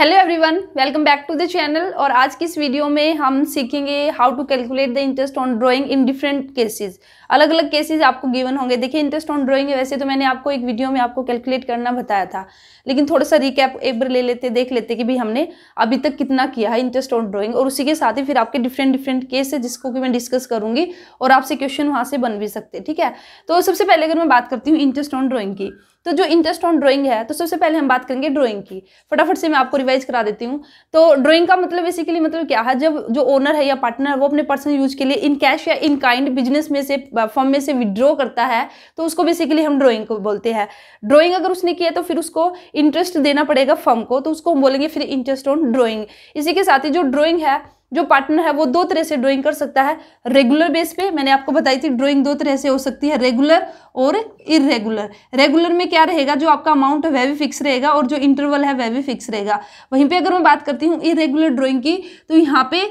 hello everyone welcome back to the channel और आज की इस वीडियो में हम सीखेंगे how to calculate the interest on drawing in different cases अलग अलग केसेस आपको गिवन होंगे देखिए इंटरेस्ट ऑन ड्राइंग वैसे तो मैंने आपको एक वीडियो में आपको कैलकुलेट करना बताया था लेकिन थोड़ा सा रिकैप एक बार ले लेते देख लेते कि भाई हमने अभी तक कितना किया है इंटरेस्ट ऑन ड्राइंग और उसी के साथ ही फिर आपके डिफरेंट डिफरेंट केस है जिसको कि मैं डिस्कस करूँगी और आपसे क्वेश्चन वहाँ से बन भी सकते ठीक है तो सबसे पहले अगर मैं बात करती हूँ इंटरेस्ट ऑन ड्राइंग की तो जो इंटरेस्ट ऑन ड्राइंग है तो सबसे पहले हम बात करेंगे ड्राइंग की फटाफट से मैं आपको रिवाइज करा देती हूँ तो ड्राइंग का मतलब बेसिकली मतलब क्या है जब जो ओनर है या पार्टनर वो अपने पर्सनल यूज के लिए इन कैश या इन काइंड बिजनेस में से फॉर्म में से विड्रॉ करता है तो उसको बेसिकली हम ड्रॉइंग को बोलते हैं ड्रॉइंग अगर उसने किया तो फिर उसको इंटरेस्ट देना पड़ेगा फर्म को तो उसको हम बोलेंगे फिर इंटरेस्ट ऑन ड्रॉइंग इसी के साथ ही जो ड्रॉइंग है जो पार्टनर है वो दो तरह से ड्राइंग कर सकता है रेगुलर बेस पे मैंने आपको बताई थी ड्राइंग दो तरह से हो सकती है रेगुलर और इरेगुलर रेगुलर में क्या रहेगा जो आपका अमाउंट है वह भी फिक्स रहेगा और जो इंटरवल है वह भी फिक्स रहेगा वहीं पे अगर मैं बात करती हूँ इरेगुलर ड्राइंग की तो यहाँ पे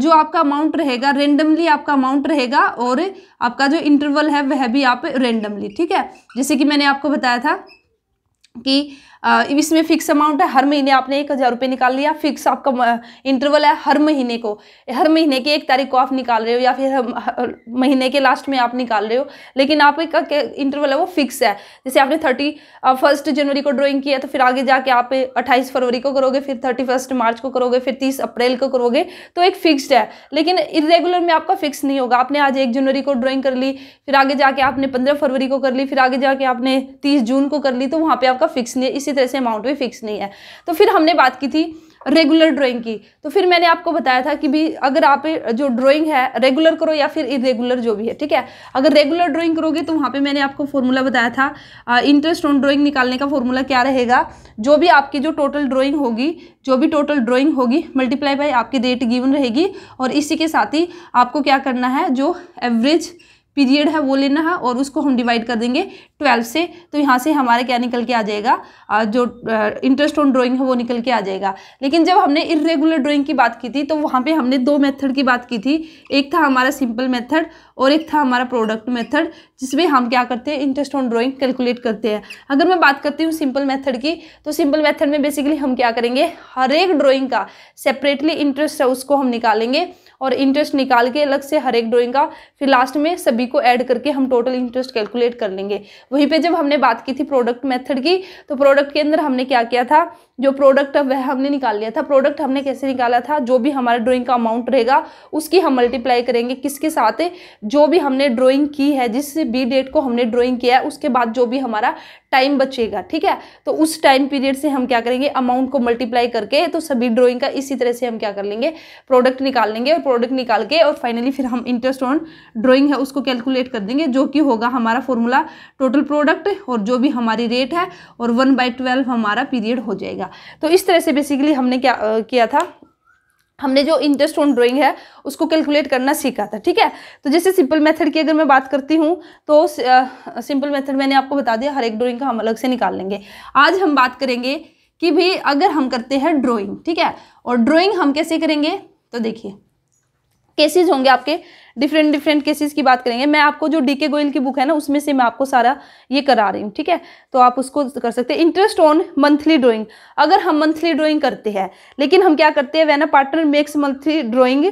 जो आपका अमाउंट रहेगा रेंडमली आपका अमाउंट रहेगा और आपका जो इंटरवल है वह भी आप रेंडमली ठीक है जैसे कि मैंने आपको बताया था कि इसमें फिक्स अमाउंट है हर महीने आपने एक हज़ार रुपये निकाल लिया फिक्स आपका इंटरवल है हर महीने को हर महीने की एक तारीख को आप निकाल रहे हो या फिर महीने के लास्ट में आप निकाल रहे हो लेकिन आपका इंटरवल है वो फिक्स है जैसे आपने थर्टी फर्स्ट जनवरी को ड्राइंग किया तो फिर आगे जाके आप अट्ठाईस फरवरी को करोगे फिर थर्टी फर्स्ट मार्च को करोगे फिर तीस अप्रैल को करोगे तो एक फिक्सड है लेकिन इरेगुलर में आपका फिक्स नहीं होगा आपने आज एक जनवरी को ड्राइंग कर ली फिर आगे जाके आपने पंद्रह फरवरी को कर ली फिर आगे जाके आपने तीस जून को कर ली तो वहाँ पर आपका फिक्स नहीं है इसी किसी तरह से अमाउंट भी फिक्स नहीं है तो फिर हमने बात की थी रेगुलर ड्राइंग की तो फिर मैंने आपको बताया था कि भी अगर आप जो ड्राइंग है रेगुलर करो या फिर इरेगुलर जो भी है ठीक है अगर रेगुलर ड्राइंग करोगे तो वहाँ पे मैंने आपको फॉर्मूला बताया था इंटरेस्ट ऑन ड्राइंग निकालने का फॉर्मूला क्या रहेगा जो भी आपकी जो टोटल ड्राइंग होगी जो भी टोटल ड्राइंग होगी मल्टीप्लाई बाई आपकी डेट गिवन रहेगी और इसी के साथ ही आपको क्या करना है जो एवरेज पीरियड है वो लेना है और उसको हम डिवाइड कर देंगे ट्वेल्व से तो यहाँ से हमारा क्या निकल के आ जाएगा जो इंटरेस्ट ऑन ड्राइंग है वो निकल के आ जाएगा लेकिन जब हमने इरेगुलर ड्राइंग की बात की थी तो वहाँ पे हमने दो मेथड की बात की थी एक था हमारा सिंपल मेथड और एक था हमारा प्रोडक्ट मेथड जिसमें हम क्या करते हैं इंटरेस्ट ऑन ड्राइंग कैलकुलेट करते हैं अगर मैं बात करती हूँ सिंपल मेथड की तो सिंपल मेथड में बेसिकली हम क्या करेंगे हर एक ड्राइंग का सेपरेटली इंटरेस्ट है उसको हम निकालेंगे और इंटरेस्ट निकाल के अलग से हर एक ड्राइंग का फिर लास्ट में सभी को ऐड करके हम टोटल इंटरेस्ट कैलकुलेट कर लेंगे वहीं पे जब हमने बात की थी प्रोडक्ट मेथड की तो प्रोडक्ट के अंदर हमने क्या किया था जो प्रोडक्ट वह हमने निकाल लिया था प्रोडक्ट हमने कैसे निकाला था जो भी हमारा ड्राइंग का अमाउंट रहेगा उसकी हम मल्टीप्लाई करेंगे किसके साथ जो भी हमने ड्राइंग की है जिस बी डेट को हमने ड्राइंग किया है उसके बाद जो भी हमारा टाइम बचेगा ठीक है तो उस टाइम पीरियड से हम क्या करेंगे अमाउंट को मल्टीप्लाई करके तो सभी ड्रॉइंग का इसी तरह से हम क्या कर लेंगे प्रोडक्ट निकाल लेंगे और प्रोडक्ट निकाल के और फाइनली फिर हम इंटरेस्ट ऑन ड्रॉइंग है उसको कैलकुलेट कर देंगे जो कि होगा हमारा फॉर्मूला टोटल प्रोडक्ट और जो भी हमारी रेट है और वन बाई ट्वेल्व हमारा पीरियड हो जाएगा तो इस तरह से बेसिकली हमने क्या किया था हमने जो इंटरेस्ट ऑन ड्राइंग है उसको कैलकुलेट करना सीखा था ठीक है तो जैसे सिंपल मेथड की अगर मैं बात करती हूँ तो सिंपल मेथड मैंने आपको बता दिया हर एक ड्राइंग का हम अलग से निकाल लेंगे आज हम बात करेंगे कि भाई अगर हम करते हैं ड्राइंग ठीक है और ड्राइंग हम कैसे करेंगे तो देखिए केसेस होंगे आपके डिफरेंट डिफरेंट केसेस की बात करेंगे मैं आपको जो डी के गोयल की बुक है ना उसमें से मैं आपको सारा ये करा रही हूँ ठीक है तो आप उसको कर सकते हैं इंटरेस्ट ऑन मंथली ड्राइंग अगर हम मंथली ड्राइंग करते हैं लेकिन हम क्या करते हैं when a partner makes monthly drawing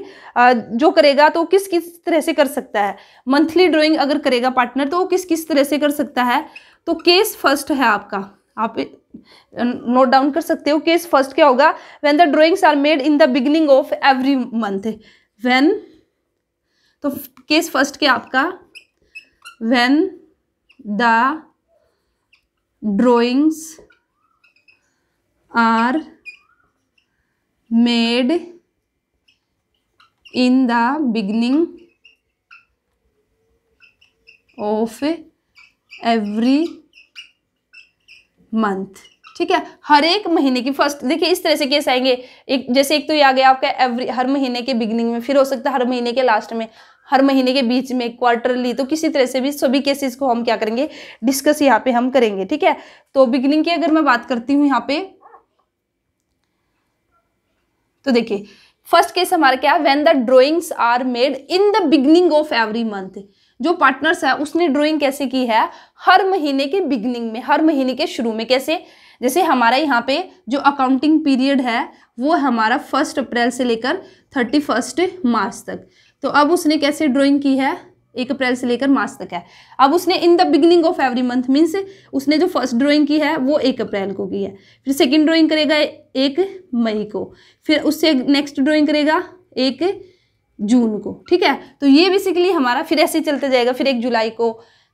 जो करेगा तो किस किस तरह से कर सकता है मंथली ड्राइंग अगर करेगा पार्टनर तो वो किस किस तरह से कर सकता है तो केस फर्स्ट है आपका आप नोट डाउन कर सकते हो केस फर्स्ट क्या होगा when the drawings are made in the beginning of every month when तो केस फर्स्ट के आपका when the drawings are made in the beginning of every month ठीक है हर एक महीने की फर्स्ट देखिए इस तरह से केस आएंगे एक जैसे एक तो ये आ गया आपका एवरी हर महीने के बिगनिंग में फिर हो सकता है हर महीने के लास्ट में हर महीने के बीच में क्वार्टरली तो किसी तरह से भी सभी केसेस को हम क्या करेंगे डिस्कस यहाँ पे हम करेंगे ठीक है तो बिगनिंग की अगर मैं बात करती हूँ यहाँ पे तो देखिए फर्स्ट केस हमारा क्या when the drawings are made in the beginning of every month जो पार्टनर्स है उसने ड्रॉइंग कैसे की है हर महीने के बिगनिंग में हर महीने के शुरू में कैसे जैसे हमारा यहाँ पे जो अकाउंटिंग पीरियड है वो हमारा फर्स्ट अप्रैल से लेकर थर्टी फर्स्ट मार्च तक तो अब उसने कैसे ड्राइंग की है एक अप्रैल से लेकर मार्च तक है अब उसने in the beginning of every month means उसने जो फर्स्ट ड्राइंग की है वो एक अप्रैल को की है फिर सेकंड ड्राइंग करेगा एक मई को फिर उससे नेक्स्ट ड्राइंग करेगा एक जून को ठीक है तो ये बेसिकली हमारा फिर ऐसे चलता जाएगा फिर एक जुलाई को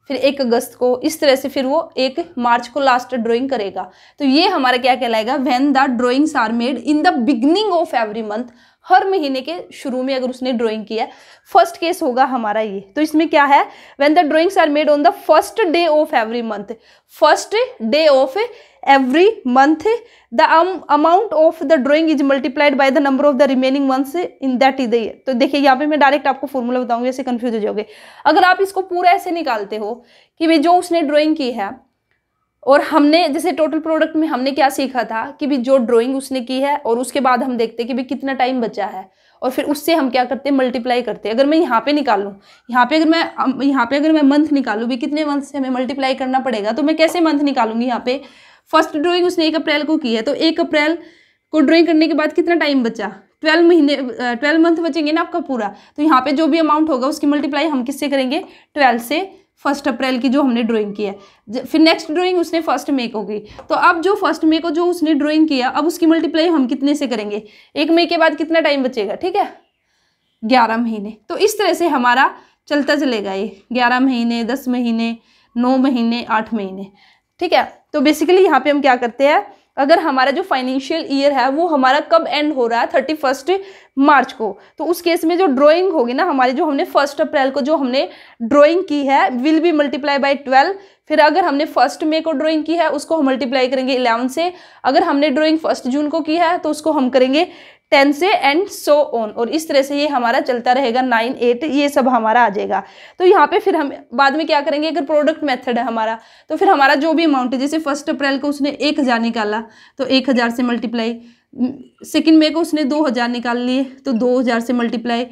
फिर एक अगस्त को इस तरह से फिर वो एक मार्च को लास्ट ड्राइंग करेगा तो ये हमारा क्या कहलाएगा when the drawings are made in the beginning of every month हर महीने के शुरू में अगर उसने ड्राइंग किया फर्स्ट केस होगा हमारा ये तो इसमें क्या है when the drawings are made on the first day of every month first day of every month the um, amount of the drawing is multiplied by the number of the remaining months in that is the year तो देखिए यहाँ पे मैं direct आपको formula बताऊंगी ऐसे confuse हो जाओगे अगर आप इसको पूरा ऐसे निकालते हो कि भाई जो उसने ड्रॉइंग की है और हमने जैसे टोटल प्रोडक्ट में हमने क्या सीखा था कि भी जो ड्राइंग उसने की है और उसके बाद हम देखते हैं कि भी कितना टाइम बचा है और फिर उससे हम क्या करते हैं मल्टीप्लाई करते हैं अगर मैं यहाँ पे निकालूँ यहाँ पे अगर मैं यहाँ पे अगर मैं मंथ निकालूँ भी कितने मंथ से हमें मल्टीप्लाई करना पड़ेगा तो मैं कैसे मंथ निकालूंगी यहाँ पे फर्स्ट ड्राइंग उसने एक अप्रैल को की है तो एक अप्रैल को ड्राइंग करने के बाद कितना टाइम बचा ट्वेल्व महीने ट्वेल्व मंथ बचेंगे ना आपका पूरा तो यहाँ पे जो भी अमाउंट होगा उसकी मल्टीप्लाई हम किससे करेंगे ट्वेल्व से फर्स्ट अप्रैल की जो हमने ड्राइंग की है फिर नेक्स्ट ड्राइंग उसने फर्स्ट मे को की तो अब जो फर्स्ट मे को जो उसने ड्राइंग किया अब उसकी मल्टीप्लाई हम कितने से करेंगे एक मई के बाद कितना टाइम बचेगा ठीक है ग्यारह महीने तो इस तरह से हमारा चलता चलेगा ये ग्यारह महीने दस महीने नौ महीने आठ महीने ठीक है तो बेसिकली यहाँ पे हम क्या करते हैं अगर हमारा जो फाइनेंशियल ईयर है वो हमारा कब एंड हो रहा है थर्टी फर्स्ट मार्च को तो उस केस में जो ड्राइंग होगी ना हमारे जो हमने फर्स्ट अप्रैल को जो हमने ड्राइंग की है will be multiply by twelve फिर अगर हमने फर्स्ट मे को ड्राइंग की है उसको हम मल्टीप्लाई करेंगे इलेवन से अगर हमने ड्राइंग फर्स्ट जून को की है तो उसको हम करेंगे टेन से एंड सो ऑन और इस तरह से ये हमारा चलता रहेगा नाइन एट ये सब हमारा आ जाएगा तो यहाँ पे फिर हम बाद में क्या करेंगे अगर प्रोडक्ट मेथड है हमारा तो फिर हमारा जो भी अमाउंट है जैसे फर्स्ट अप्रैल को उसने एक हज़ार निकाला तो एक हज़ार से मल्टीप्लाई सेकेंड मे को उसने दो हज़ार निकाल लिए तो दो हज़ार से मल्टीप्लाई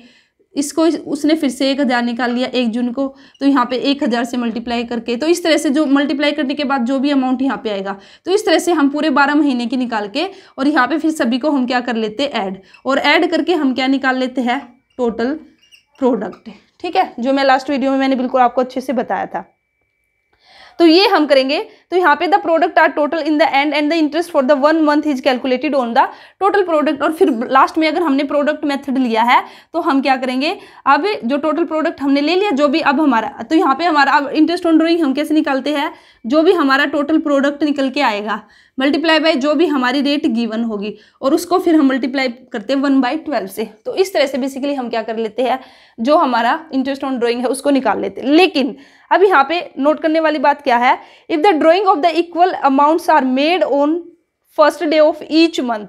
इसको उसने फिर से एक हज़ार निकाल लिया एक जून को तो यहाँ पे एक हज़ार से मल्टीप्लाई करके तो इस तरह से जो मल्टीप्लाई करने के बाद जो भी अमाउंट यहाँ पे आएगा तो इस तरह से हम पूरे बारह महीने की निकाल के और यहाँ पे फिर सभी को हम क्या कर लेते हैं ऐड और ऐड करके हम क्या निकाल लेते हैं टोटल प्रोडक्ट ठीक है जो मैं लास्ट वीडियो में मैंने बिल्कुल आपको अच्छे से बताया था तो ये हम करेंगे तो यहाँ पे the product are total in the end end the interest for the one month is calculated on the total product और फिर लास्ट में अगर हमने प्रोडक्ट मेथड लिया है तो हम क्या करेंगे अब जो टोटल प्रोडक्ट हमने ले लिया जो भी अब हमारा तो यहाँ पे हमारा अब इंटरेस्ट ऑन ड्रॉइंग हम कैसे निकालते हैं जो भी हमारा टोटल प्रोडक्ट निकल के आएगा मल्टीप्लाई बाय जो भी हमारी रेट गिवन होगी और उसको फिर हम मल्टीप्लाई करते हैं वन बाई ट्वेल्व से तो इस तरह से बेसिकली हम क्या कर लेते हैं जो हमारा इंटरेस्ट ऑन ड्रॉइंग है उसको निकाल लेते हैं लेकिन अब यहाँ पे नोट करने वाली बात क्या है if the drawing borrowing of the equal amounts are made on first day of each month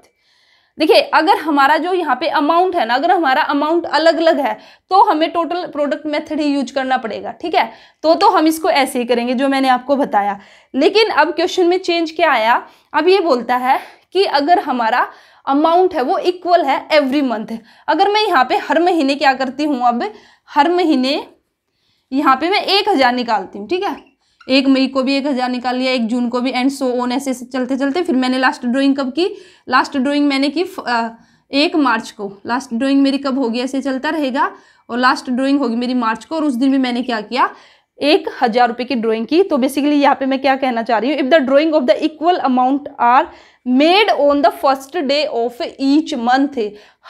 देखिए अगर हमारा जो यहाँ पे अमाउंट है ना अगर हमारा अमाउंट अलग अलग है तो हमें टोटल प्रोडक्ट मेथड ही यूज करना पड़ेगा ठीक है तो तो हम इसको ऐसे ही करेंगे जो मैंने आपको बताया लेकिन अब क्वेश्चन में चेंज क्या आया अब ये बोलता है कि अगर हमारा अमाउंट है वो इक्वल है एवरी मंथ अगर मैं यहाँ पे हर महीने क्या करती हूँ अब हर महीने यहाँ पे मैं एक निकालती हूँ ठीक है एक मई को भी एक हज़ार निकाल लिया एक जून को भी एंड सो ओन ऐसे चलते चलते फिर मैंने लास्ट ड्राइंग कब की लास्ट ड्राइंग मैंने की एक मार्च को लास्ट ड्राइंग मेरी कब होगी ऐसे चलता रहेगा और लास्ट ड्राइंग होगी मेरी मार्च को और उस दिन भी मैंने क्या किया एक हज़ार रुपये की ड्राइंग की तो बेसिकली यहाँ पे मैं क्या कहना चाह रही हूँ if the drawing of the equal amount are made on the first day of each month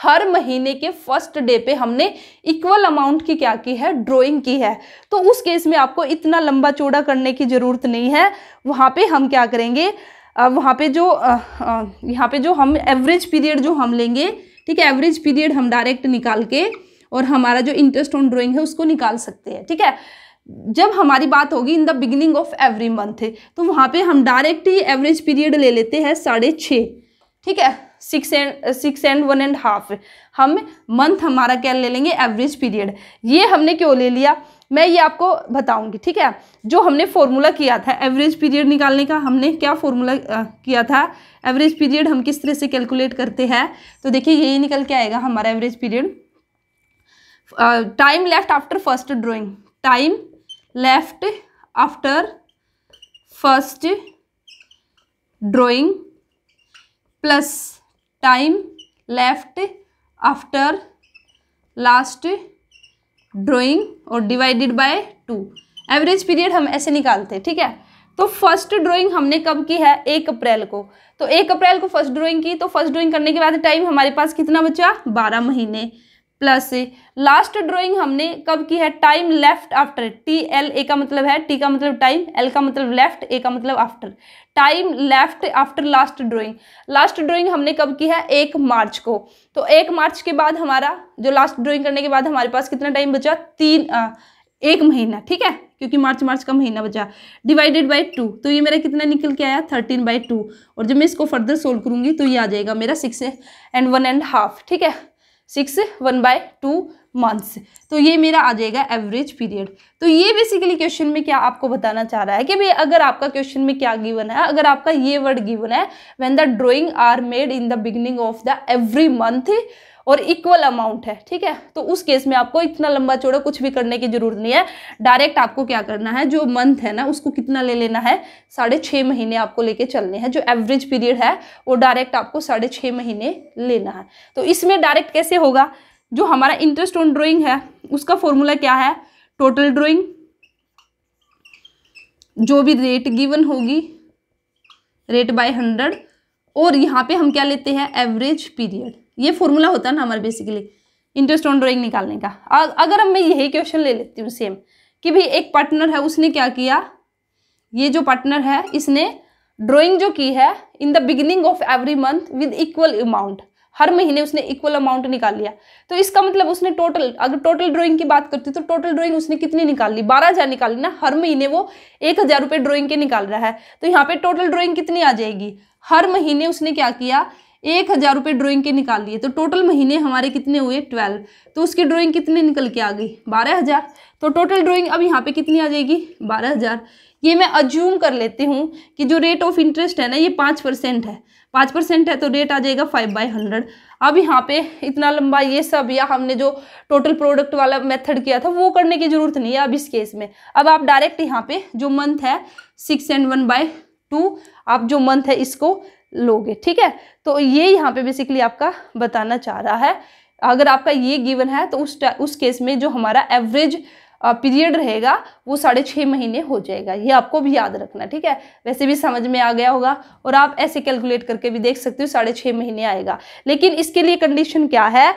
हर महीने के फर्स्ट डे पे हमने इक्वल अमाउंट की क्या की है ड्राइंग की है तो उस केस में आपको इतना लंबा चौड़ा करने की ज़रूरत नहीं है वहाँ पे हम क्या करेंगे वहाँ पे जो यहाँ पे जो हम एवरेज पीरियड जो हम लेंगे ठीक है एवरेज पीरियड हम डायरेक्ट निकाल के और हमारा जो इंटरेस्ट ऑन ड्रॉइंग है उसको निकाल सकते हैं ठीक है जब हमारी बात होगी in the beginning of every month तो वहाँ पे हम डायरेक्ट ही एवरेज पीरियड ले लेते हैं साढ़े छः ठीक है six and six and one and half हम मंथ हमारा क्या ले लेंगे एवरेज पीरियड ये हमने क्यों ले लिया मैं ये आपको बताऊंगी ठीक है जो हमने फॉर्मूला किया था एवरेज पीरियड निकालने का हमने क्या फॉर्मूला किया था एवरेज पीरियड हम किस तरह से कैलकुलेट करते हैं तो देखिए यही निकल के आएगा हमारा average period time left after first drawing टाइम left after first drawing plus time left after last drawing और divided by two average period हम ऐसे निकालते हैं ठीक है तो फर्स्ट ड्राइंग हमने कब की है एक अप्रैल को तो एक अप्रैल को फर्स्ट ड्राइंग की तो फर्स्ट ड्राइंग करने के बाद टाइम हमारे पास कितना बचा बारह महीने प्लस लास्ट ड्राइंग हमने कब की है time left after T L A का मतलब है टी का मतलब टाइम एल का मतलब लेफ्ट ए का मतलब after time left after last drawing last drawing हमने कब की है एक मार्च को तो एक मार्च के बाद हमारा जो लास्ट ड्राइंग करने के बाद हमारे पास कितना टाइम बचा तीन आ, एक महीना ठीक है क्योंकि मार्च मार्च का महीना बचा डिवाइडेड बाई टू तो ये मेरा कितना निकल के आया थर्टीन बाई टू और जब मैं इसको फर्दर सोल्व करूँगी तो ये आ जाएगा मेरा six and one and half ठीक है six one by two months तो ये मेरा आ जाएगा एवरेज पीरियड तो ये बेसिकली क्वेश्चन में क्या आपको बताना चाह रहा है कि भाई अगर आपका क्वेश्चन में क्या गिवन है अगर आपका ये वर्ड गिवन है when the drawing are made in the beginning of the every month और इक्वल अमाउंट है ठीक है तो उस केस में आपको इतना लंबा चौड़ा कुछ भी करने की जरूरत नहीं है डायरेक्ट आपको क्या करना है जो मंथ है ना उसको कितना ले लेना है साढ़े छः महीने आपको लेके चलने हैं जो एवरेज पीरियड है वो डायरेक्ट आपको साढ़े छः महीने लेना है तो इसमें डायरेक्ट कैसे होगा जो हमारा इंटरेस्ट ऑन ड्रॉइंग है उसका फॉर्मूला क्या है टोटल ड्रॉइंग जो भी रेट गिवन होगी रेट बाय हंड्रेड और यहाँ पे हम क्या लेते हैं एवरेज पीरियड ये फॉर्मूला होता है ना हमारे बेसिकली इंटरेस्ट ऑन ड्रॉइंग निकालने का अगर हम मैं यही क्वेश्चन ले लेती हूँ सेम कि भाई एक पार्टनर है उसने क्या किया ये जो पार्टनर है इसने ड्रॉइंग जो की है in the beginning of every month with equal amount हर महीने उसने इक्वल अमाउंट निकाल लिया तो इसका मतलब उसने टोटल अगर टोटल ड्राइंग की बात करती तो टोटल ड्राइंग उसने कितनी निकाल ली बारह हज़ार निकाल ली ना हर महीने वो एक हज़ार रुपये ड्राइंग के निकाल रहा है तो यहाँ पे टोटल ड्राइंग कितनी आ जाएगी हर महीने उसने क्या किया एक हज़ार रुपये ड्रॉइंग के निकाल लिए तो टोटल महीने हमारे कितने हुए ट्वेल्व तो उसकी ड्रॉइंग कितने निकल के आ गई बारह हज़ार तो टोटल ड्रॉइंग अब यहाँ पे कितनी आ जाएगी बारह हज़ार ये मैं अज्यूम कर लेती हूँ कि जो रेट ऑफ इंटरेस्ट है ना ये पाँच परसेंट है पाँच परसेंट है तो रेट आ जाएगा फाइव बाई हंड्रेड अब यहाँ पे इतना लंबा ये सब या हमने जो टोटल प्रोडक्ट वाला मेथड किया था वो करने की ज़रूरत नहीं है अब इस केस में अब आप डायरेक्ट यहाँ पे जो मंथ है six and one by two आप जो मंथ है इसको लोगे ठीक है तो ये यहाँ पे बेसिकली आपका बताना चाह रहा है अगर आपका ये गिवन है तो उस उस केस में जो हमारा एवरेज पीरियड रहेगा वो साढ़े छः महीने हो जाएगा ये आपको भी याद रखना ठीक है वैसे भी समझ में आ गया होगा और आप ऐसे कैलकुलेट करके भी देख सकते हो साढ़े छः महीने आएगा लेकिन इसके लिए कंडीशन क्या है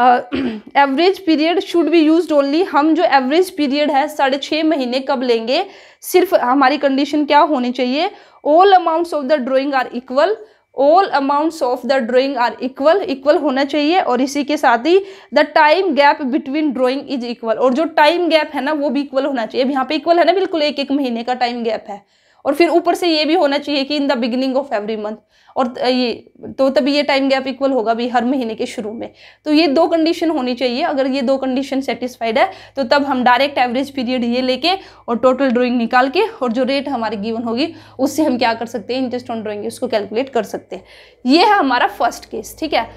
average period should be use only हम जो एवरेज पीरियड है साढ़े छः महीने कब लेंगे सिर्फ हमारी कंडीशन क्या होनी चाहिए all amounts of the drawing are equal all amounts of the drawing are equal equal होना चाहिए और इसी के साथ ही the time gap between drawing is equal और जो टाइम गैप है ना वो भी इक्वल होना चाहिए अब यहाँ पे इक्वल है ना बिल्कुल एक एक महीने का टाइम गैप है और फिर ऊपर से ये भी होना चाहिए कि in the beginning of every month और ये तो तभी ये टाइम गैप इक्वल होगा भी हर महीने के शुरू में तो ये दो कंडीशन होनी चाहिए अगर ये दो कंडीशन सेटिस्फाइड है तो तब हम डायरेक्ट एवरेज पीरियड ये लेके और टोटल ड्राइंग निकाल के और जो रेट हमारी गिवन होगी उससे हम क्या कर सकते हैं इंटरेस्ट ऑन ड्राइंग उसको कैलकुलेट कर सकते हैं ये है हमारा फर्स्ट केस ठीक है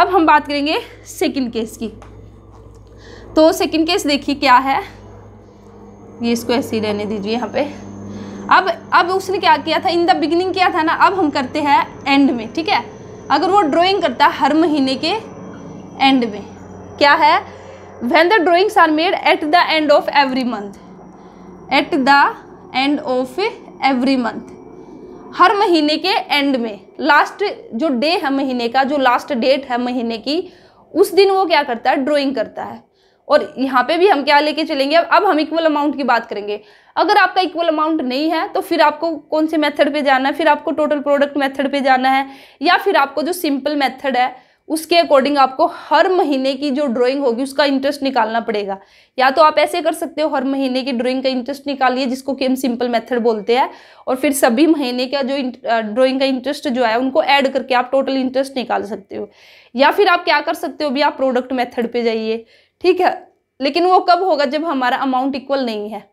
अब हम बात करेंगे सेकेंड केस की तो सेकेंड केस देखिए क्या है ये इसको ऐसे ही रहने दीजिए यहाँ पर अब अब उसने क्या किया था इन द बिगिनिंग किया था ना अब हम करते हैं एंड में ठीक है अगर वो ड्राइंग करता है हर महीने के एंड में क्या है when the drawings are made at the end of every month at the end of every month हर महीने के एंड में लास्ट जो डे है महीने का जो लास्ट डेट है महीने की उस दिन वो क्या करता है ड्राइंग करता है और यहाँ पे भी हम क्या लेके चलेंगे अब अब हम इक्वल अमाउंट की बात करेंगे अगर आपका इक्वल अमाउंट नहीं है तो फिर आपको कौन से मेथड पे जाना है फिर आपको टोटल प्रोडक्ट मेथड पे जाना है या फिर आपको जो सिंपल मेथड है उसके अकॉर्डिंग आपको हर महीने की जो ड्राइंग होगी उसका इंटरेस्ट निकालना पड़ेगा या तो आप ऐसे कर सकते हो हर महीने की ड्राइंग का इंटरेस्ट निकालिए जिसको कि हम सिंपल मेथड बोलते हैं और फिर सभी महीने का जो ड्राइंग का इंटरेस्ट जो है उनको ऐड करके आप टोटल इंटरेस्ट निकाल सकते हो या फिर आप क्या कर सकते हो भी आप प्रोडक्ट मेथड पर जाइए ठीक है लेकिन वो कब होगा जब हमारा अमाउंट इक्वल नहीं है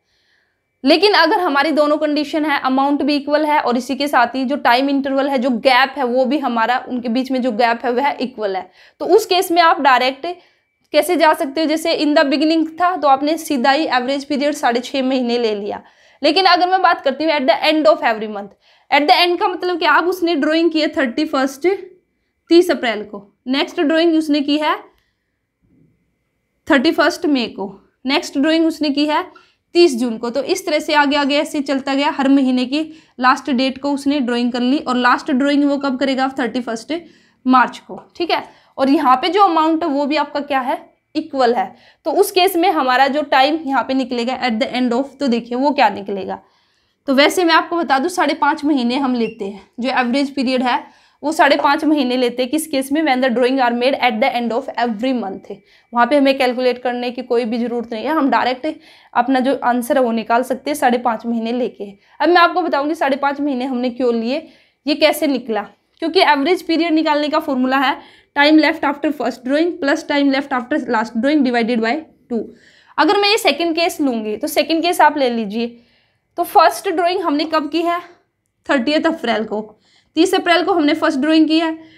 लेकिन अगर हमारी दोनों कंडीशन है अमाउंट भी इक्वल है और इसी के साथ ही जो टाइम इंटरवल है जो गैप है वो भी हमारा उनके बीच में जो गैप है वह इक्वल है तो उस केस में आप डायरेक्ट कैसे जा सकते हो जैसे इन द बिगिनिंग था तो आपने सीधा ही एवरेज पीरियड साढ़े छः महीने ले लिया लेकिन अगर मैं बात करती हूँ at the end of every month at the end का मतलब कि आप उसने ड्राइंग की है थर्टी फर्स्ट तीस अप्रैल को नेक्स्ट ड्राइंग उसने की है थर्टी फर्स्ट मे को नेक्स्ट ड्राइंग उसने की है तीस जून को तो इस तरह से आगे आगे ऐसे चलता गया हर महीने की लास्ट डेट को उसने ड्राइंग कर ली और लास्ट ड्राइंग वो कब करेगा थर्टी फर्स्ट मार्च को ठीक है और यहाँ पे जो अमाउंट है वो भी आपका क्या है इक्वल है तो उस केस में हमारा जो टाइम यहाँ पे निकलेगा एट द एंड ऑफ तो देखिए वो क्या निकलेगा तो वैसे मैं आपको बता दूँ साढ़े पाँच महीने हम लेते हैं जो एवरेज पीरियड है वो साढ़े पाँच महीने लेते हैं किस केस में when the drawing are made at the end of every month है वहाँ पे हमें कैलकुलेट करने की कोई भी ज़रूरत नहीं है हम डायरेक्ट अपना जो आंसर है वो निकाल सकते हैं साढ़े पाँच महीने लेके अब मैं आपको बताऊँगी साढ़े पाँच महीने हमने क्यों लिए ये कैसे निकला क्योंकि एवरेज पीरियड निकालने का फॉर्मूला है time left after first drawing plus time left after last drawing divided by two अगर मैं ये सेकेंड केस लूँगी तो सेकेंड केस आप ले लीजिए तो फर्स्ट ड्रॉइंग हमने कब की है थर्टीथ अप्रैल को तीस अप्रैल को हमने फर्स्ट ड्राइंग किया है